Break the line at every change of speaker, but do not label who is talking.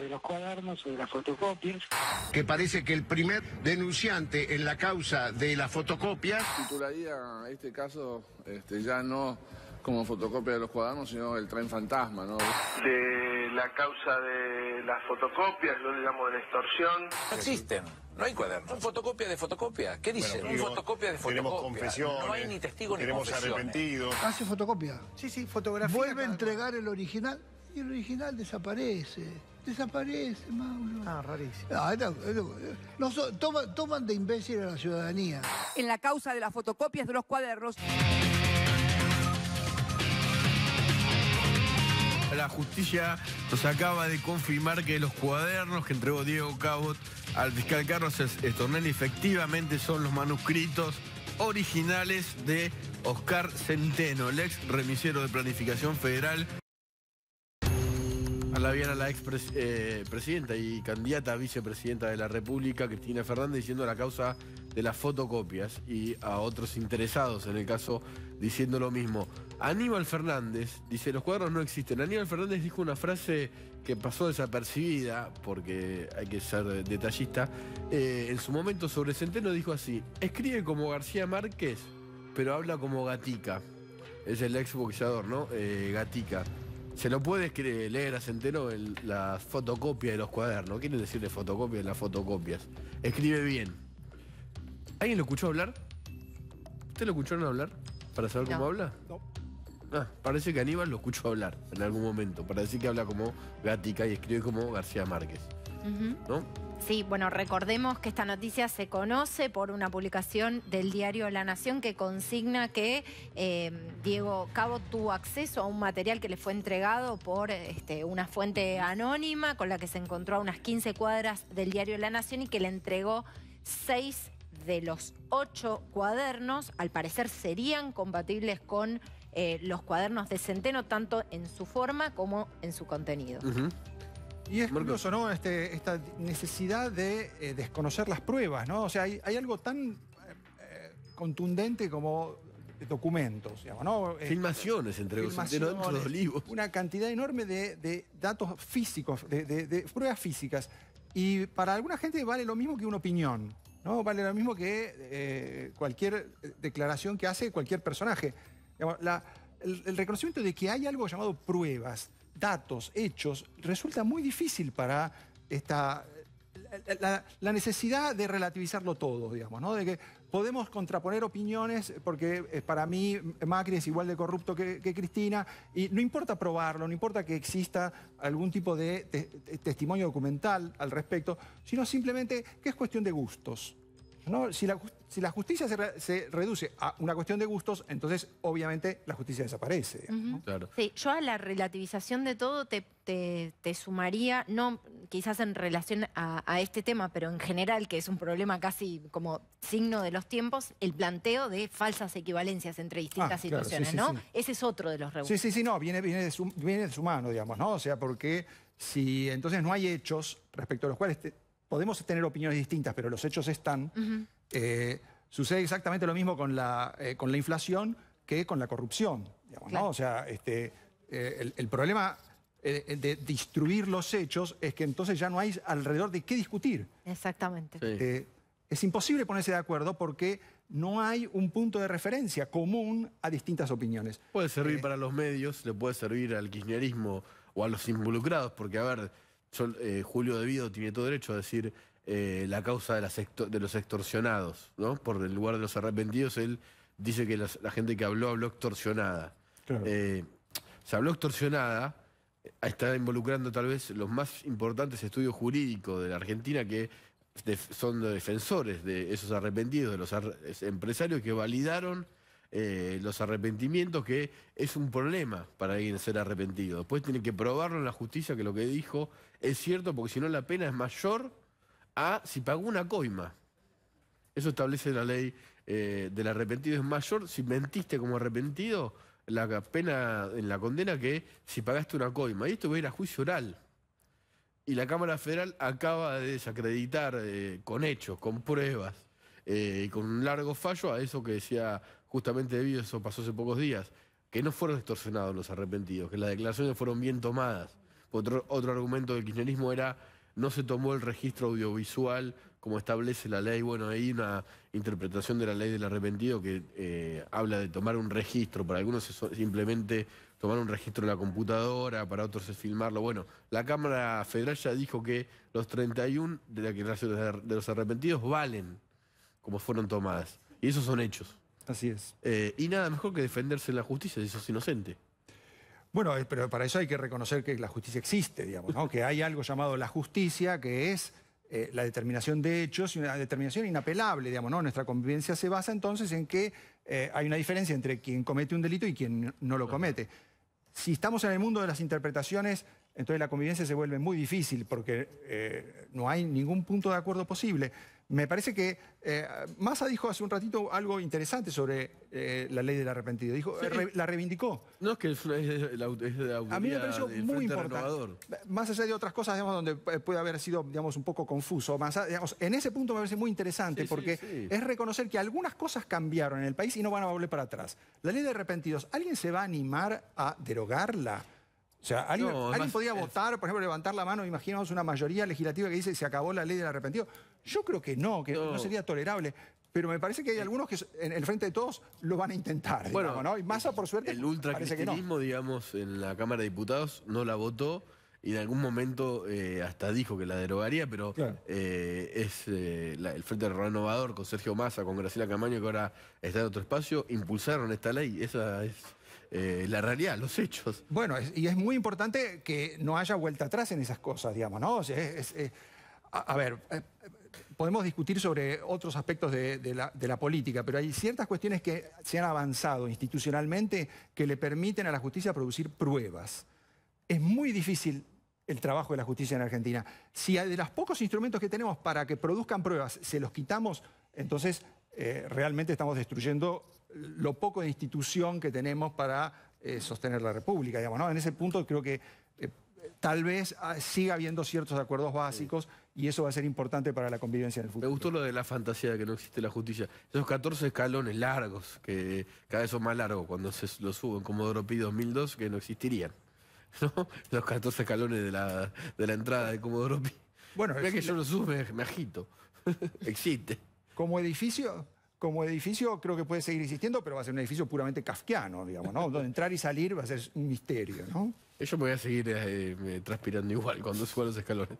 de los cuadernos o de las fotocopias. Que parece que el primer denunciante en la causa de las fotocopias... Titularía este caso este, ya no como fotocopia de los cuadernos, sino el tren fantasma, ¿no? De la causa de las fotocopias, lo digamos de la extorsión. No existen. No hay cuadernos. Un fotocopia de fotocopia. ¿Qué dicen? un fotocopia de fotocopia. Tenemos confesiones. No hay ni testigo ni confesiones. arrepentidos. Hace ah, fotocopia. Sí, sí, fotografía. Vuelve a entregar el original y el original desaparece. Desaparece, Mauro. Ah, rarísimo. Ah, toman de imbécil a la ciudadanía. en la causa de las fotocopias de los cuadernos. La justicia nos acaba de confirmar que los cuadernos que entregó Diego Cabot al fiscal Carlos Estornel efectivamente son los manuscritos originales de Oscar Centeno, el ex remisero de Planificación Federal. A la bien a la ex eh, presidenta y candidata a vicepresidenta de la República, Cristina Fernández, diciendo la causa de las fotocopias y a otros interesados en el caso diciendo lo mismo. Aníbal Fernández dice, los cuadros no existen. Aníbal Fernández dijo una frase que pasó desapercibida, porque hay que ser detallista, eh, en su momento sobre Centeno dijo así, escribe como García Márquez, pero habla como Gatica. Es el ex boxeador, ¿no? Eh, Gatica. Se lo puede leer a Centeno en la fotocopia de los cuadernos. Quieren decirle fotocopia de las fotocopias. Escribe bien. ¿Alguien lo escuchó hablar? ¿Usted lo escucharon hablar? ¿Para saber cómo habla? No. Ah, parece que Aníbal lo escuchó hablar en algún momento. Para decir que habla como Gatica y escribe como García Márquez. ¿No?
Sí, bueno, recordemos que esta noticia se conoce por una publicación del diario La Nación que consigna que eh, Diego Cabo tuvo acceso a un material que le fue entregado por este, una fuente anónima con la que se encontró a unas 15 cuadras del diario La Nación y que le entregó seis de los ocho cuadernos, al parecer serían compatibles con eh, los cuadernos de Centeno, tanto en su forma como en su contenido. Y es curioso, ¿no? Este, esta necesidad de eh, desconocer las pruebas, ¿no? O sea, hay, algo tan eh, eh, contundente como documentos, ¿no?
Filmaciones, entre filmaciones, de olivos.
Una cantidad enorme de, datos físicos, de, pruebas físicas. Y para alguna gente vale lo mismo que una opinión, ¿no? Vale lo mismo que cualquier declaración que hace cualquier personaje. el reconocimiento de que hay algo llamado pruebas, datos, hechos, resulta muy difícil para esta la, necesidad de relativizarlo todo, digamos, ¿no? De que podemos contraponer opiniones porque eh, para mí Macri es igual de corrupto que, Cristina y no importa probarlo, no importa que exista algún tipo de testimonio documental al respecto, sino simplemente que es cuestión de gustos si la, justicia se, reduce a una cuestión de gustos, entonces obviamente la justicia desaparece. Sí, yo a la relativización de todo te, sumaría, no quizás en relación a, este tema, pero en general, que es un problema casi como signo de los tiempos, el planteo de falsas equivalencias entre distintas ah, situaciones, ¿no? Ese es otro de los Sí, sí, sí, no, viene, de su, viene de su mano, digamos, ¿no? O sea, porque si entonces no hay hechos respecto a los cuales podemos tener opiniones distintas, pero los hechos están. Eh, sucede exactamente lo mismo con la, eh, con la inflación que con la corrupción. O sea, este, eh, el, problema de destruir los hechos es que entonces ya no hay alrededor de qué discutir. Exactamente. es imposible ponerse de acuerdo porque no hay un punto de referencia común a distintas opiniones.
Puede servir para los medios, le puede servir al kirchnerismo o a los involucrados, porque a ver eh, Julio De Julio tiene todo derecho a decir eh, la causa de, los extorsionados, ¿no? Por el lugar de los arrepentidos, él dice que la gente que habló, habló extorsionada. Eh, se habló extorsionada, está involucrando tal vez los más importantes estudios jurídicos de la Argentina que son defensores de esos arrepentidos, de los empresarios que validaron eh, los arrepentimientos, que es un problema para alguien ser arrepentido. Después tiene que probarlo en la justicia que lo que dijo es cierto, porque si no la pena es mayor a si pagó una coima. Eso establece la ley eh, del arrepentido. Es mayor si mentiste como arrepentido la pena en la condena que si pagaste una coima. Y esto va a juicio oral. Y la Cámara Federal acaba de desacreditar eh, con hechos, con pruebas y con un largo fallo a eso que decía justamente debido a eso pasó hace pocos días, que no fueron extorsionados los arrepentidos, que las declaraciones fueron bien tomadas. Otro, otro argumento del kirchnerismo era no se tomó el registro audiovisual como establece la ley. Bueno, hay una interpretación de la ley del arrepentido que eh, habla de tomar un registro. Para algunos es simplemente tomar un registro en la computadora, para otros es filmarlo. Bueno, la Cámara Federal ya dijo que los 31 de las declaraciones de los arrepentidos valen como fueron tomadas. Y esos son hechos. Así es. Eh, y nada mejor que defenderse la justicia si sos inocente. Bueno, eh, pero para eso hay que reconocer que la justicia existe, digamos, ¿no? que hay
algo llamado la justicia, que es eh, la determinación de hechos y una determinación inapelable, digamos, ¿no? Nuestra convivencia se basa entonces en que hay una diferencia entre quien comete un delito y quien no lo comete. Si estamos en el mundo de las interpretaciones, entonces la convivencia se vuelve muy difícil porque no hay ningún punto de acuerdo posible. Me parece que eh, Massa dijo hace un ratito algo interesante sobre eh, la ley del arrepentido. Dijo, la reivindicó.
No, es que es, de la, es A mí me pareció muy importante.
Más allá de otras cosas, donde eh, puede haber sido, digamos, un poco confuso. en ese punto me parece muy interesante porque es reconocer que algunas cosas cambiaron en el país y no van a volver para atrás. La ley de arrepentidos, ¿alguien se va a animar a derogarla? O sea, ¿alguien, podía votar, por ejemplo, levantar la mano, imaginamos una mayoría legislativa que dice se acabó la ley del arrepentido? Yo creo que no, que no, sería tolerable. Pero me parece que hay algunos que en el frente de todos lo van a intentar. Bueno, ¿no? Y
Massa, por suerte, el ultra digamos, en la Cámara de Diputados no la votó y en algún momento eh, hasta dijo que la derogaría, pero eh, es eh, el Frente Renovador con Sergio Massa, con Graciela Camaño, que ahora está en otro espacio, impulsaron esta ley. Esa es. Eh, la realidad, los hechos. Bueno, y es muy importante que no haya vuelta atrás en esas cosas,
digamos, ¿no? Eh, a, ver, eh, podemos discutir sobre otros aspectos de, la, de, la, política, pero hay ciertas cuestiones que se han avanzado institucionalmente que le permiten a la justicia producir pruebas. Es muy difícil el trabajo de la justicia en Argentina. Si de los pocos instrumentos que tenemos para que produzcan pruebas se los quitamos, entonces eh, realmente estamos destruyendo lo poco de institución que tenemos para eh, sostener la República. Digamos, ¿no? En ese punto creo que eh, tal vez ah, siga habiendo ciertos acuerdos básicos y eso va a ser importante para la convivencia en el
futuro. Me gustó lo de la fantasía de que no existe la justicia. Esos 14 escalones largos, que cada vez son más largos cuando se los suben, como Doropi 2002, que no existirían. Los 14 escalones de la, entrada de Comodoro Pi.
Bueno, que yo lo sube
me agito. Existe. Como
edificio, como edificio creo que puede seguir existiendo, pero va a ser un edificio puramente kafkiano, digamos, ¿no? Donde entrar y salir va a ser un misterio, ¿no?
Yo me voy a seguir eh, eh, transpirando igual cuando subo los escalones.